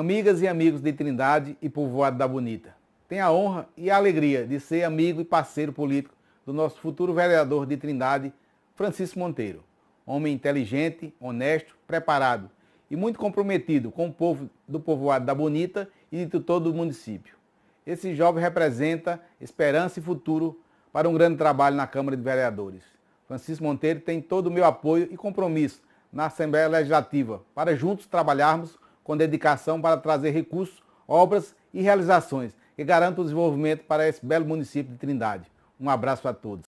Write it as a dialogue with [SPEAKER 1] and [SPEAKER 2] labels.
[SPEAKER 1] amigas e amigos de Trindade e povoado da Bonita. Tenho a honra e a alegria de ser amigo e parceiro político do nosso futuro vereador de Trindade, Francisco Monteiro. Homem inteligente, honesto, preparado e muito comprometido com o povo do povoado da Bonita e de todo o município. Esse jovem representa esperança e futuro para um grande trabalho na Câmara de Vereadores. Francisco Monteiro tem todo o meu apoio e compromisso na Assembleia Legislativa para juntos trabalharmos com dedicação para trazer recursos, obras e realizações que garantam o desenvolvimento para esse belo município de Trindade. Um abraço a todos.